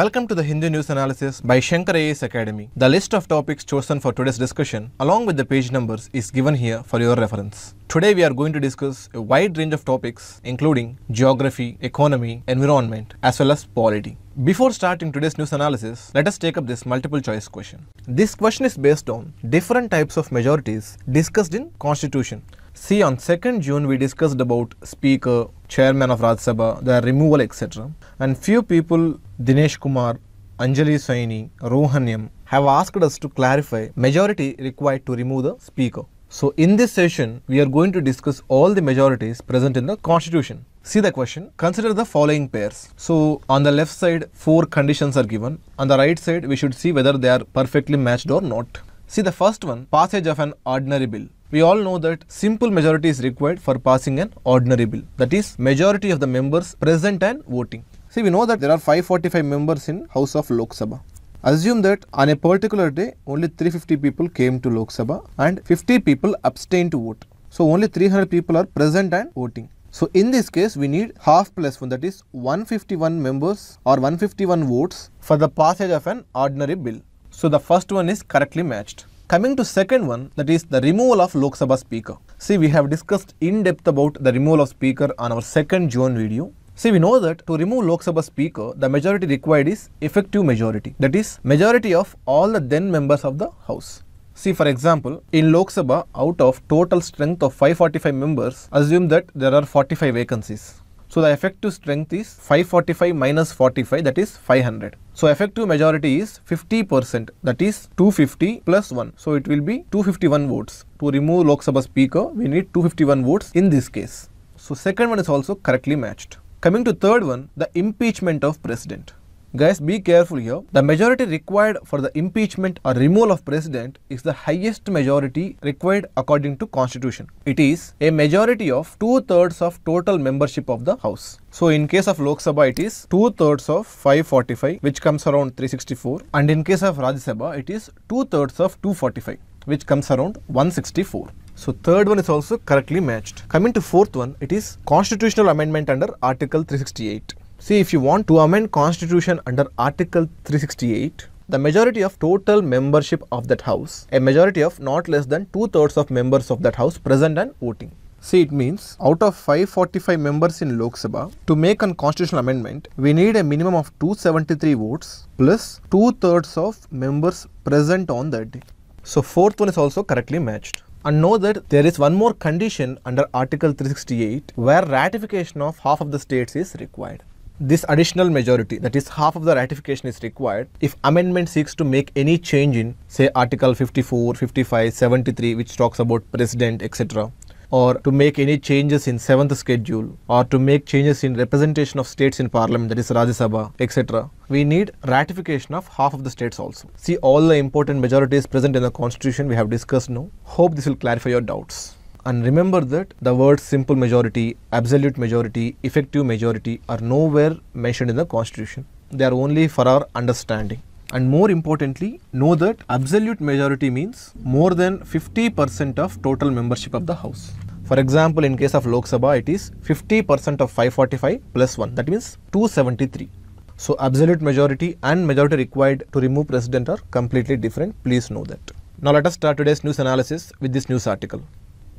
Welcome to the Hindu News Analysis by Shankar AS Academy. The list of topics chosen for today's discussion along with the page numbers is given here for your reference. Today we are going to discuss a wide range of topics including geography, economy, environment as well as polity. Before starting today's news analysis, let us take up this multiple choice question. This question is based on different types of majorities discussed in constitution. See, on 2nd June, we discussed about Speaker, Chairman of Raj Sabha, their removal, etc. And few people, Dinesh Kumar, Anjali Saini, Rohanyam, have asked us to clarify majority required to remove the Speaker. So, in this session, we are going to discuss all the majorities present in the Constitution. See the question. Consider the following pairs. So, on the left side, four conditions are given. On the right side, we should see whether they are perfectly matched or not. See the first one, passage of an ordinary bill. We all know that simple majority is required for passing an ordinary bill, that is majority of the members present and voting. See, we know that there are 545 members in House of Lok Sabha. Assume that on a particular day, only 350 people came to Lok Sabha and 50 people abstained to vote. So, only 300 people are present and voting. So, in this case, we need half plus 1 that is 151 members or 151 votes for the passage of an ordinary bill. So, the first one is correctly matched. Coming to second one, that is the removal of Lok Sabha speaker. See, we have discussed in depth about the removal of speaker on our second June video. See, we know that to remove Lok Sabha speaker, the majority required is effective majority. That is, majority of all the then members of the house. See, for example, in Lok Sabha, out of total strength of 545 members, assume that there are 45 vacancies. So the effective strength is 545 minus 45 that is 500. So effective majority is 50% that is 250 plus 1. So it will be 251 votes. To remove Lok Sabha speaker we need 251 votes in this case. So second one is also correctly matched. Coming to third one the impeachment of president. Guys, be careful here. The majority required for the impeachment or removal of president is the highest majority required according to constitution. It is a majority of two-thirds of total membership of the house. So in case of Lok Sabha, it is two-thirds of 545, which comes around 364. And in case of Rajya Sabha, it is two-thirds of 245, which comes around 164. So third one is also correctly matched. Coming to fourth one, it is constitutional amendment under Article 368. See, if you want to amend constitution under Article 368, the majority of total membership of that house, a majority of not less than two-thirds of members of that house present and voting. See, it means out of 545 members in Lok Sabha, to make a constitutional amendment, we need a minimum of 273 votes plus two-thirds of members present on that day. So, fourth one is also correctly matched. And know that there is one more condition under Article 368 where ratification of half of the states is required this additional majority, that is half of the ratification is required if amendment seeks to make any change in say article 54, 55, 73 which talks about president etc or to make any changes in seventh schedule or to make changes in representation of states in parliament that is Rajya Sabha etc. We need ratification of half of the states also. See all the important majorities present in the constitution we have discussed now. Hope this will clarify your doubts. And remember that the words simple majority, absolute majority, effective majority are nowhere mentioned in the constitution. They are only for our understanding. And more importantly, know that absolute majority means more than 50% of total membership of the house. For example, in case of Lok Sabha, it is 50% of 545 plus 1, that means 273. So, absolute majority and majority required to remove president are completely different. Please know that. Now, let us start today's news analysis with this news article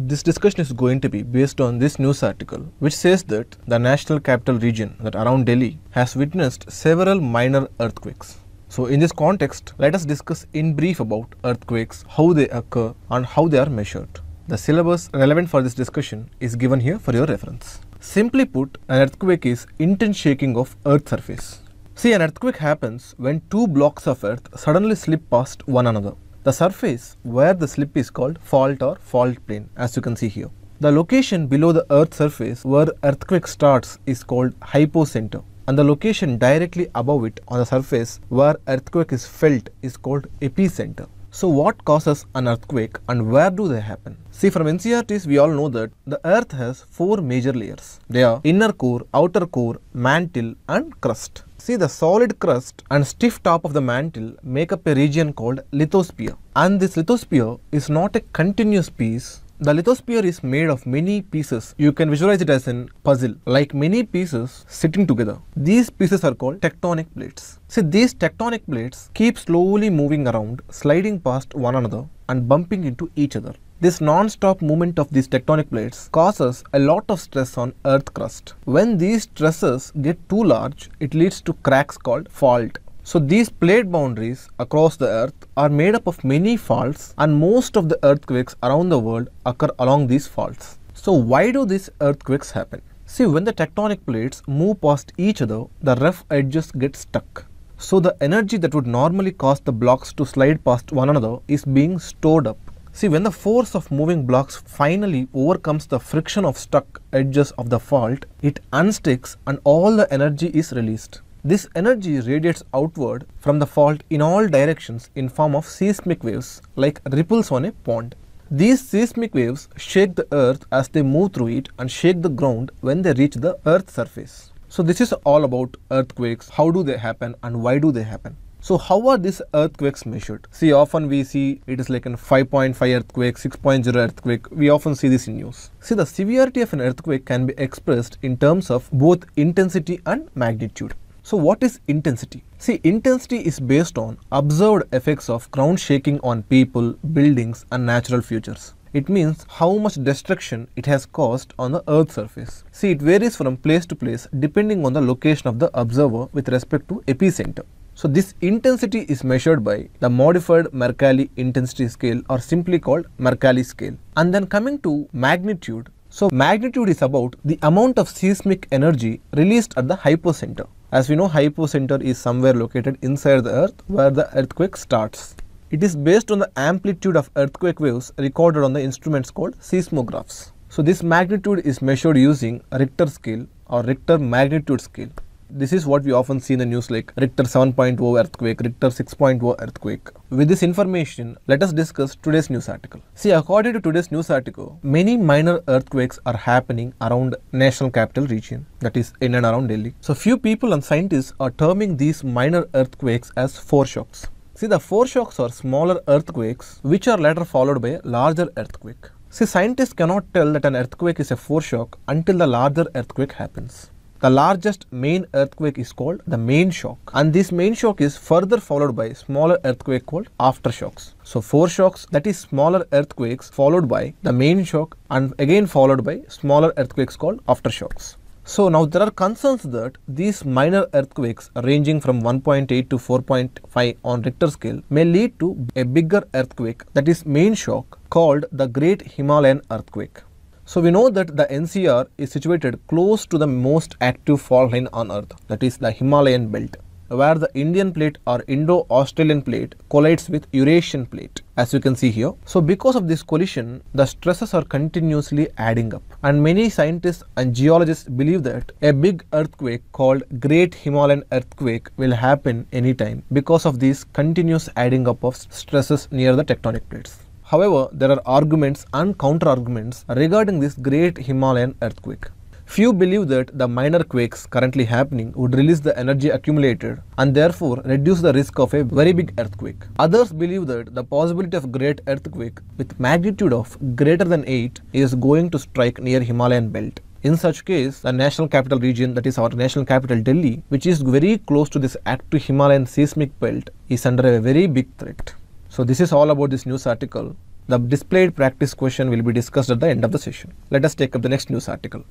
this discussion is going to be based on this news article which says that the national capital region that around Delhi has witnessed several minor earthquakes. So in this context, let us discuss in brief about earthquakes, how they occur and how they are measured. The syllabus relevant for this discussion is given here for your reference. Simply put, an earthquake is intense shaking of earth surface. See, an earthquake happens when two blocks of earth suddenly slip past one another the surface where the slip is called fault or fault plane as you can see here. The location below the earth's surface where earthquake starts is called hypocenter and the location directly above it on the surface where earthquake is felt is called epicenter. So what causes an earthquake and where do they happen? See from NCRTs we all know that the earth has four major layers. They are inner core, outer core, mantle and crust. See the solid crust and stiff top of the mantle make up a region called lithosphere. And this lithosphere is not a continuous piece the lithosphere is made of many pieces. You can visualize it as a puzzle, like many pieces sitting together. These pieces are called tectonic plates. See, these tectonic plates keep slowly moving around, sliding past one another and bumping into each other. This non-stop movement of these tectonic plates causes a lot of stress on earth crust. When these stresses get too large, it leads to cracks called fault. So these plate boundaries across the earth are made up of many faults and most of the earthquakes around the world occur along these faults. So why do these earthquakes happen? See when the tectonic plates move past each other, the rough edges get stuck. So the energy that would normally cause the blocks to slide past one another is being stored up. See, when the force of moving blocks finally overcomes the friction of stuck edges of the fault, it unsticks and all the energy is released. This energy radiates outward from the fault in all directions in form of seismic waves, like ripples on a pond. These seismic waves shake the earth as they move through it and shake the ground when they reach the earth's surface. So this is all about earthquakes, how do they happen and why do they happen. So how are these earthquakes measured? See, often we see it is like a 5.5 earthquake, 6.0 earthquake. We often see this in news. See, the severity of an earthquake can be expressed in terms of both intensity and magnitude. So what is intensity? See, intensity is based on observed effects of ground shaking on people, buildings and natural features. It means how much destruction it has caused on the Earth's surface. See, it varies from place to place depending on the location of the observer with respect to epicenter. So this intensity is measured by the modified Mercalli intensity scale or simply called Mercalli scale. And then coming to magnitude, so magnitude is about the amount of seismic energy released at the hypocenter. As we know, hypocenter is somewhere located inside the earth where the earthquake starts. It is based on the amplitude of earthquake waves recorded on the instruments called seismographs. So this magnitude is measured using Richter scale or Richter magnitude scale. This is what we often see in the news like Richter 7.0 earthquake, Richter 6.0 earthquake. With this information, let us discuss today's news article. See, according to today's news article, many minor earthquakes are happening around national capital region, that is in and around Delhi. So few people and scientists are terming these minor earthquakes as foreshocks. See, the foreshocks are smaller earthquakes which are later followed by a larger earthquake. See, scientists cannot tell that an earthquake is a foreshock until the larger earthquake happens. The largest main earthquake is called the main shock and this main shock is further followed by smaller earthquake called aftershocks. So four shocks that is smaller earthquakes followed by the main shock and again followed by smaller earthquakes called aftershocks. So now there are concerns that these minor earthquakes ranging from 1.8 to 4.5 on Richter scale may lead to a bigger earthquake that is main shock called the Great Himalayan Earthquake. So we know that the NCR is situated close to the most active fault line on Earth, that is the Himalayan belt, where the Indian plate or Indo-Australian plate collides with Eurasian plate, as you can see here. So because of this collision, the stresses are continuously adding up. And many scientists and geologists believe that a big earthquake called Great Himalayan Earthquake will happen anytime because of this continuous adding up of stresses near the tectonic plates. However, there are arguments and counter-arguments regarding this great Himalayan earthquake. Few believe that the minor quakes currently happening would release the energy accumulated and therefore reduce the risk of a very big earthquake. Others believe that the possibility of great earthquake with magnitude of greater than 8 is going to strike near Himalayan belt. In such case, the national capital region, that is our national capital Delhi, which is very close to this active Himalayan seismic belt, is under a very big threat. So, this is all about this news article. The displayed practice question will be discussed at the end of the session. Let us take up the next news article.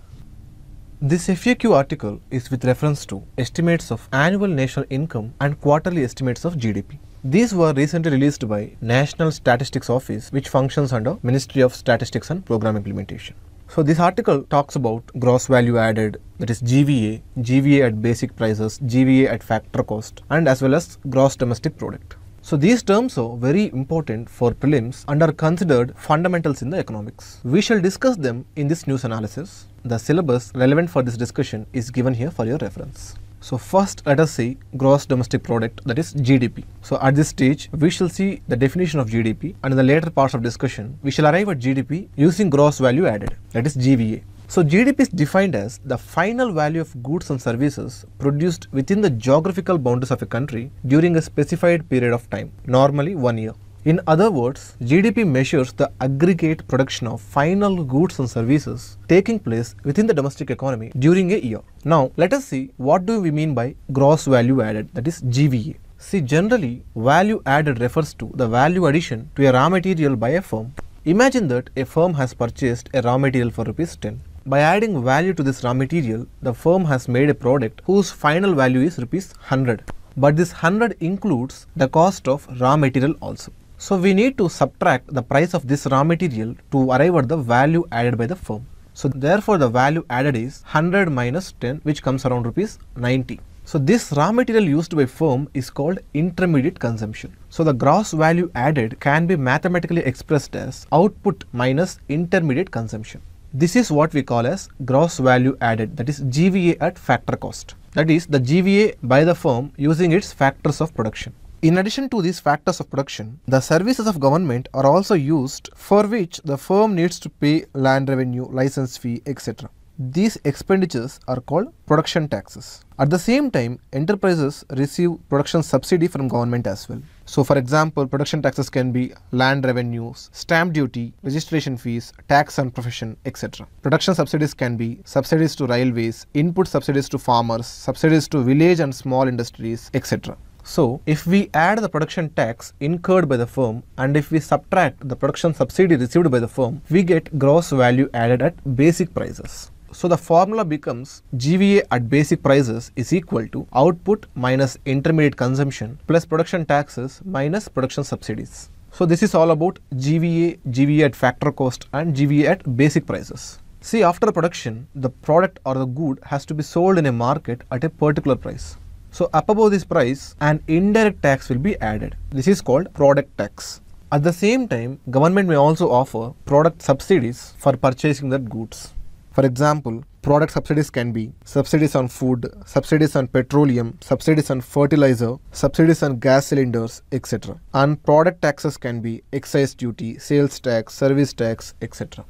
This FAQ article is with reference to estimates of annual national income and quarterly estimates of GDP. These were recently released by National Statistics Office which functions under Ministry of Statistics and Program Implementation. So this article talks about gross value added that is GVA, GVA at basic prices, GVA at factor cost and as well as gross domestic product. So these terms are very important for prelims and are considered fundamentals in the economics. We shall discuss them in this news analysis. The syllabus relevant for this discussion is given here for your reference. So first let us see gross domestic product that is GDP. So at this stage we shall see the definition of GDP and in the later parts of discussion we shall arrive at GDP using gross value added that is GVA. So GDP is defined as the final value of goods and services produced within the geographical boundaries of a country during a specified period of time, normally one year. In other words, GDP measures the aggregate production of final goods and services taking place within the domestic economy during a year. Now, let us see what do we mean by gross value added, that is GVA. See, generally, value added refers to the value addition to a raw material by a firm. Imagine that a firm has purchased a raw material for rupees 10. By adding value to this raw material, the firm has made a product whose final value is rupees 100. But this 100 includes the cost of raw material also. So we need to subtract the price of this raw material to arrive at the value added by the firm. So therefore the value added is 100 minus 10 which comes around rupees 90. So this raw material used by firm is called intermediate consumption. So the gross value added can be mathematically expressed as output minus intermediate consumption. This is what we call as gross value added that is GVA at factor cost. That is the GVA by the firm using its factors of production. In addition to these factors of production, the services of government are also used for which the firm needs to pay land revenue, license fee, etc. These expenditures are called production taxes. At the same time, enterprises receive production subsidy from government as well. So for example, production taxes can be land revenues, stamp duty, registration fees, tax on profession, etc. Production subsidies can be subsidies to railways, input subsidies to farmers, subsidies to village and small industries, etc. So, if we add the production tax incurred by the firm and if we subtract the production subsidy received by the firm, we get gross value added at basic prices. So the formula becomes GVA at basic prices is equal to output minus intermediate consumption plus production taxes minus production subsidies. So this is all about GVA, GVA at factor cost and GVA at basic prices. See after production, the product or the good has to be sold in a market at a particular price. So up above this price, an indirect tax will be added. This is called product tax. At the same time, government may also offer product subsidies for purchasing that goods. For example, product subsidies can be subsidies on food, subsidies on petroleum, subsidies on fertilizer, subsidies on gas cylinders, etc. And product taxes can be excise duty, sales tax, service tax, etc.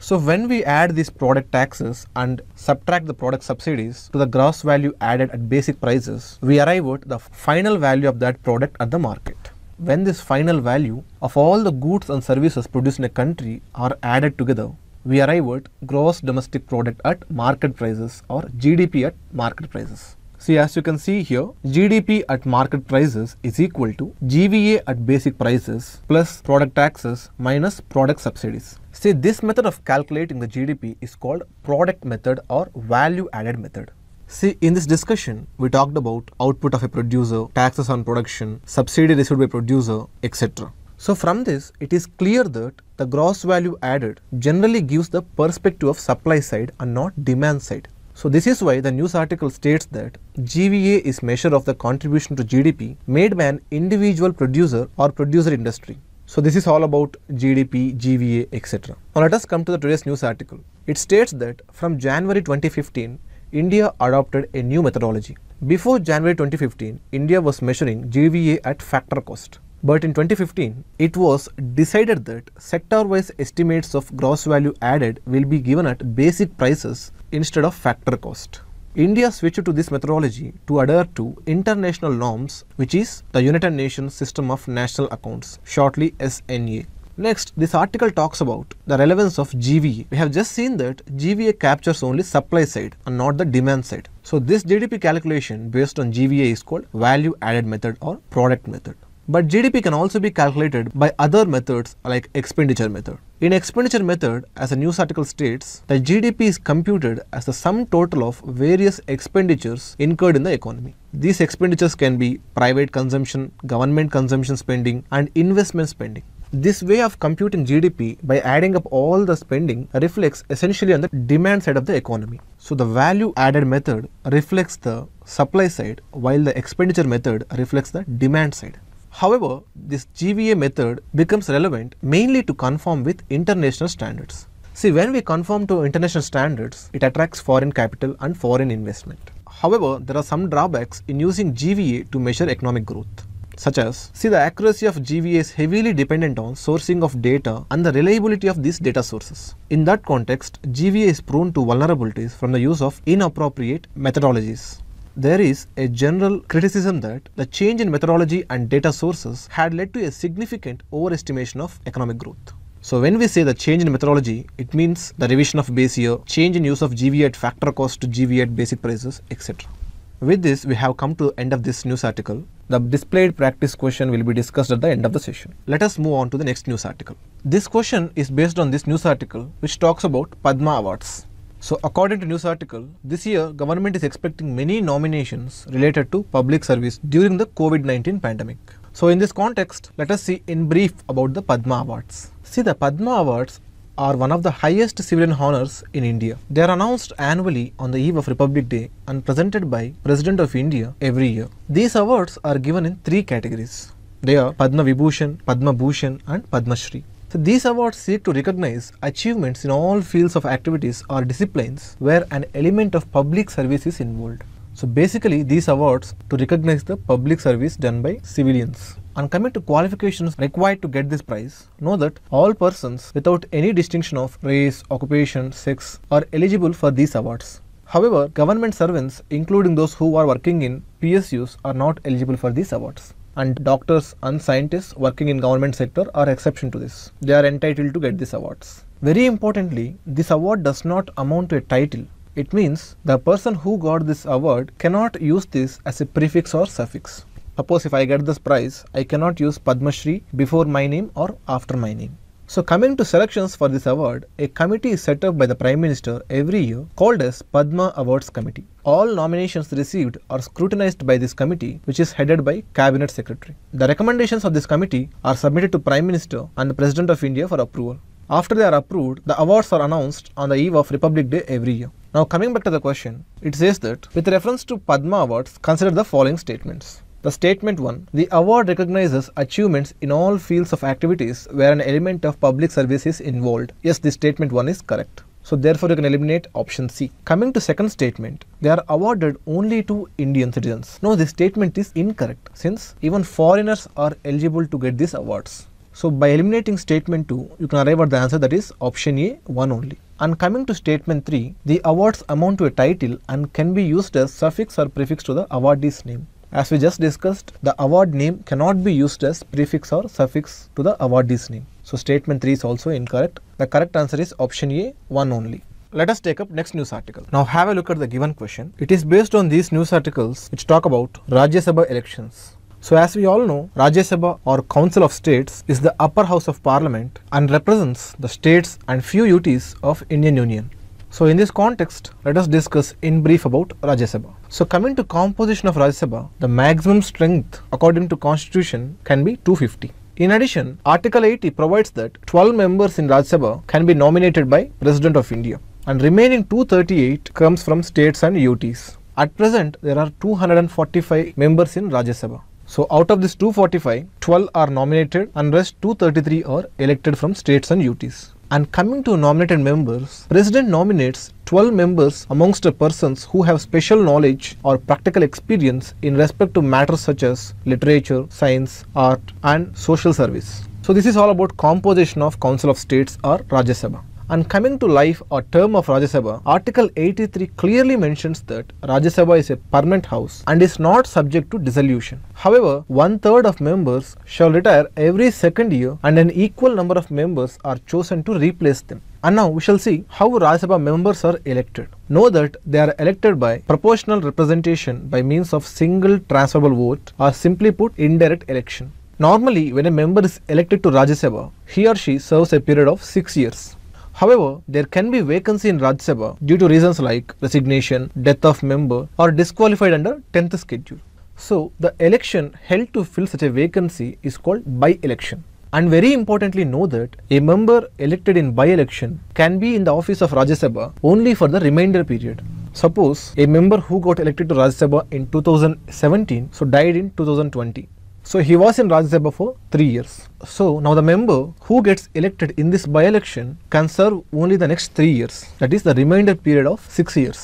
So when we add these product taxes and subtract the product subsidies to the gross value added at basic prices, we arrive at the final value of that product at the market. When this final value of all the goods and services produced in a country are added together, we arrive at gross domestic product at market prices or GDP at market prices. See as you can see here GDP at market prices is equal to GVA at basic prices plus product taxes minus product subsidies. See this method of calculating the GDP is called product method or value added method. See, in this discussion, we talked about output of a producer, taxes on production, subsidy received by producer, etc. So from this, it is clear that the gross value added generally gives the perspective of supply side and not demand side. So this is why the news article states that GVA is measure of the contribution to GDP made by an individual producer or producer industry. So this is all about GDP, GVA, etc. Now let us come to the today's news article. It states that from January 2015, India adopted a new methodology. Before January 2015, India was measuring GVA at factor cost. But in 2015, it was decided that sector-wise estimates of gross value added will be given at basic prices instead of factor cost. India switched to this methodology to adhere to international norms, which is the United Nations System of National Accounts, shortly SNA. Next, this article talks about the relevance of GVA. We have just seen that GVA captures only supply side and not the demand side. So this GDP calculation based on GVA is called value added method or product method. But GDP can also be calculated by other methods like expenditure method. In expenditure method, as a news article states, the GDP is computed as the sum total of various expenditures incurred in the economy. These expenditures can be private consumption, government consumption spending, and investment spending. This way of computing GDP by adding up all the spending reflects essentially on the demand side of the economy. So the value added method reflects the supply side while the expenditure method reflects the demand side. However, this GVA method becomes relevant mainly to conform with international standards. See, when we conform to international standards, it attracts foreign capital and foreign investment. However, there are some drawbacks in using GVA to measure economic growth such as see the accuracy of GVA is heavily dependent on sourcing of data and the reliability of these data sources. In that context, GVA is prone to vulnerabilities from the use of inappropriate methodologies. There is a general criticism that the change in methodology and data sources had led to a significant overestimation of economic growth. So when we say the change in methodology, it means the revision of base year, change in use of GV at factor cost to GV at basic prices, etc. With this, we have come to the end of this news article. The displayed practice question will be discussed at the end of the session. Let us move on to the next news article. This question is based on this news article which talks about Padma Awards. So according to news article, this year government is expecting many nominations related to public service during the COVID-19 pandemic. So in this context, let us see in brief about the Padma Awards. See the Padma Awards are one of the highest civilian honors in India. They are announced annually on the eve of Republic Day and presented by President of India every year. These awards are given in three categories. They are Padma Vibhushan, Padma Bhushan and Padma Shri. So these awards seek to recognize achievements in all fields of activities or disciplines where an element of public service is involved. So basically these awards to recognize the public service done by civilians. And coming to qualifications required to get this prize, know that all persons without any distinction of race, occupation, sex are eligible for these awards. However, government servants including those who are working in PSUs are not eligible for these awards and doctors and scientists working in government sector are exception to this. They are entitled to get these awards. Very importantly, this award does not amount to a title. It means the person who got this award cannot use this as a prefix or suffix. Suppose if I get this prize, I cannot use Padma Shri before my name or after my name. So coming to selections for this award, a committee is set up by the Prime Minister every year called as Padma Awards Committee. All nominations received are scrutinized by this committee which is headed by Cabinet Secretary. The recommendations of this committee are submitted to Prime Minister and the President of India for approval. After they are approved, the awards are announced on the eve of Republic Day every year. Now coming back to the question, it says that with reference to Padma Awards, consider the following statements. The statement 1. The award recognizes achievements in all fields of activities where an element of public service is involved. Yes, this statement 1 is correct. So therefore you can eliminate option C. Coming to second statement, they are awarded only to Indian citizens. No, this statement is incorrect since even foreigners are eligible to get these awards. So by eliminating statement 2, you can arrive at the answer that is option A 1 only. And coming to statement 3, the awards amount to a title and can be used as suffix or prefix to the awardee's name. As we just discussed, the award name cannot be used as prefix or suffix to the awardee's name. So statement 3 is also incorrect. The correct answer is option A, 1 only. Let us take up next news article. Now have a look at the given question. It is based on these news articles which talk about Rajya Sabha elections. So as we all know, Rajya Sabha or Council of States is the upper house of parliament and represents the states and few UTs of Indian Union. So in this context, let us discuss in brief about Rajya Sabha. So coming to composition of Rajya Sabha, the maximum strength according to constitution can be 250. In addition, Article 80 provides that 12 members in Rajya Sabha can be nominated by President of India and remaining 238 comes from states and UTs. At present, there are 245 members in Rajya Sabha. So out of this 245, 12 are nominated and rest 233 are elected from states and UTs. And coming to nominated members, President nominates 12 members amongst the persons who have special knowledge or practical experience in respect to matters such as literature, science, art and social service. So this is all about composition of Council of States or Rajya Sabha. And coming to life or term of Rajya Sabha, Article 83 clearly mentions that Rajya Sabha is a permanent house and is not subject to dissolution. However, one third of members shall retire every second year and an equal number of members are chosen to replace them. And now we shall see how Rajya Sabha members are elected. Know that they are elected by proportional representation by means of single transferable vote or simply put indirect election. Normally, when a member is elected to Rajya Sabha, he or she serves a period of 6 years. However, there can be vacancy in Raj Sabha due to reasons like resignation, death of member or disqualified under 10th schedule. So, the election held to fill such a vacancy is called by-election. And very importantly know that a member elected in by-election can be in the office of Rajya Sabha only for the remainder period. Suppose a member who got elected to Rajya Sabha in 2017 so died in 2020. So, he was in Rajya Sabha for 3 years. So, now the member who gets elected in this by-election can serve only the next 3 years that is the remainder period of 6 years.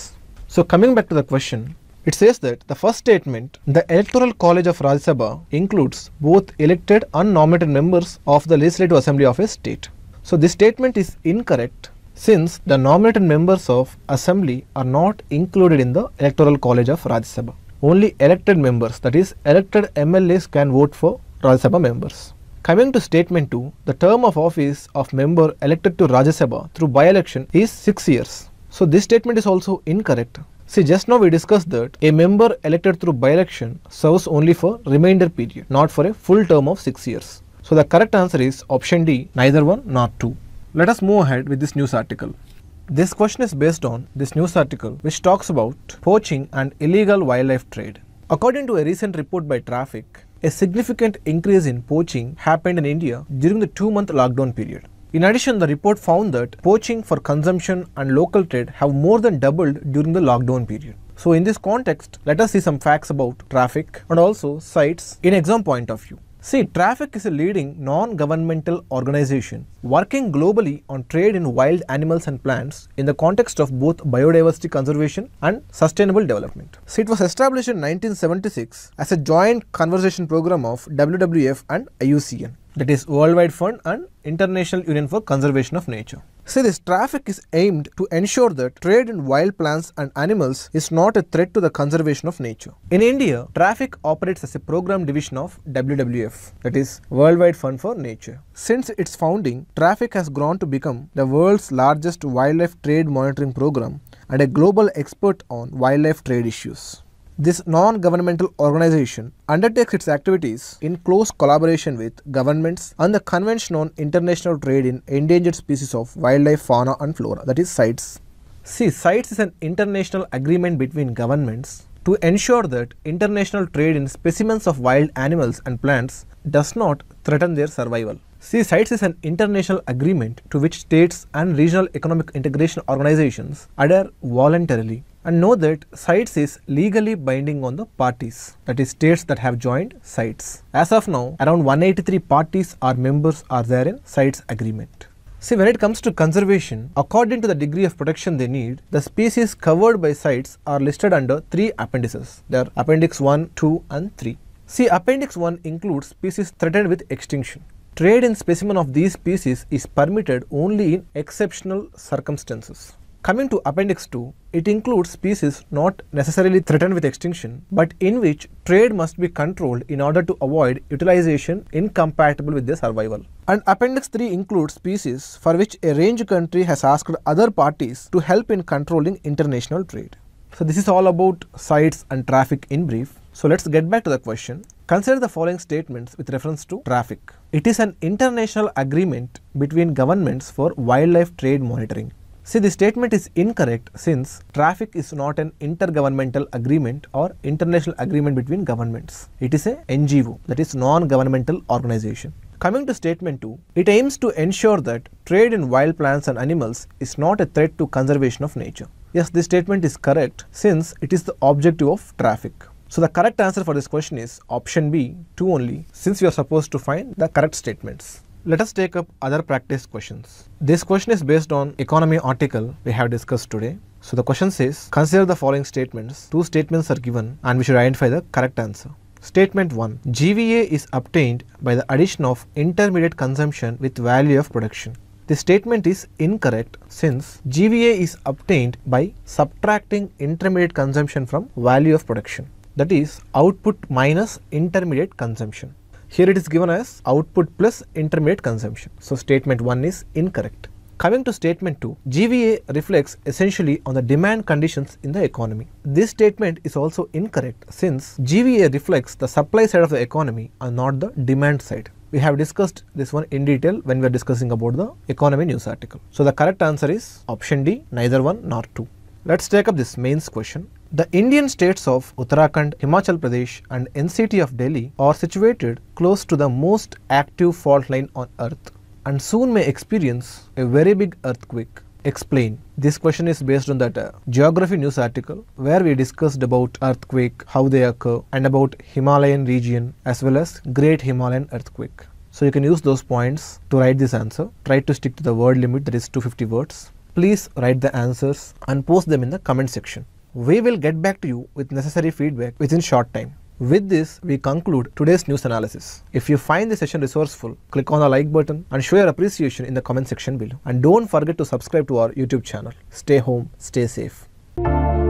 So, coming back to the question, it says that the first statement, the Electoral College of Rajya Sabha includes both elected and nominated members of the Legislative Assembly of a state. So, this statement is incorrect since the nominated members of assembly are not included in the Electoral College of Rajya Sabha only elected members that is elected MLAs can vote for Rajya Sabha members. Coming to statement 2, the term of office of member elected to Rajya Sabha through by-election is 6 years. So this statement is also incorrect. See just now we discussed that a member elected through by-election serves only for remainder period not for a full term of 6 years. So the correct answer is option D neither 1 nor 2. Let us move ahead with this news article. This question is based on this news article which talks about poaching and illegal wildlife trade. According to a recent report by Traffic, a significant increase in poaching happened in India during the two-month lockdown period. In addition, the report found that poaching for consumption and local trade have more than doubled during the lockdown period. So in this context, let us see some facts about traffic and also sites in exam point of view. See, Traffic is a leading non-governmental organization working globally on trade in wild animals and plants in the context of both biodiversity conservation and sustainable development. See, it was established in 1976 as a joint conversation program of WWF and IUCN, that is Worldwide Fund and International Union for Conservation of Nature. See, this traffic is aimed to ensure that trade in wild plants and animals is not a threat to the conservation of nature. In India, traffic operates as a program division of WWF, that is Worldwide Fund for Nature. Since its founding, traffic has grown to become the world's largest wildlife trade monitoring program and a global expert on wildlife trade issues. This non-governmental organization undertakes its activities in close collaboration with governments and the Convention on International Trade in Endangered Species of Wildlife, Fauna and Flora, that is CITES. See, CITES is an international agreement between governments to ensure that international trade in specimens of wild animals and plants does not threaten their survival. See, CITES is an international agreement to which states and regional economic integration organizations adhere voluntarily and know that sites is legally binding on the parties, that is states that have joined sites As of now, around 183 parties or members are there in sites agreement. See, when it comes to conservation, according to the degree of protection they need, the species covered by sites are listed under three appendices. They are Appendix 1, 2 and 3. See, Appendix 1 includes species threatened with extinction. Trade in specimen of these species is permitted only in exceptional circumstances. Coming to Appendix 2, it includes species not necessarily threatened with extinction, but in which trade must be controlled in order to avoid utilization incompatible with their survival. And Appendix 3 includes species for which a range country has asked other parties to help in controlling international trade. So this is all about sites and traffic in brief. So let's get back to the question. Consider the following statements with reference to traffic. It is an international agreement between governments for wildlife trade monitoring. See the statement is incorrect since traffic is not an intergovernmental agreement or international agreement between governments. It is a NGO that is non-governmental organization. Coming to statement 2, it aims to ensure that trade in wild plants and animals is not a threat to conservation of nature. Yes, this statement is correct since it is the objective of traffic. So the correct answer for this question is option B, 2 only since we are supposed to find the correct statements. Let us take up other practice questions. This question is based on economy article we have discussed today. So the question says, consider the following statements. Two statements are given and we should identify the correct answer. Statement 1. GVA is obtained by the addition of intermediate consumption with value of production. This statement is incorrect since GVA is obtained by subtracting intermediate consumption from value of production. That is output minus intermediate consumption. Here it is given as output plus intermediate consumption. So statement 1 is incorrect. Coming to statement 2, GVA reflects essentially on the demand conditions in the economy. This statement is also incorrect since GVA reflects the supply side of the economy and not the demand side. We have discussed this one in detail when we are discussing about the economy news article. So the correct answer is option D, neither one nor two. Let's take up this mains question. The Indian states of Uttarakhand, Himachal Pradesh and NCT of Delhi are situated close to the most active fault line on earth and soon may experience a very big earthquake. Explain. This question is based on that uh, geography news article where we discussed about earthquake, how they occur and about Himalayan region as well as Great Himalayan earthquake. So you can use those points to write this answer. Try to stick to the word limit that is 250 words. Please write the answers and post them in the comment section. We will get back to you with necessary feedback within short time. With this, we conclude today's news analysis. If you find this session resourceful, click on the like button and show your appreciation in the comment section below. And don't forget to subscribe to our YouTube channel. Stay home, stay safe.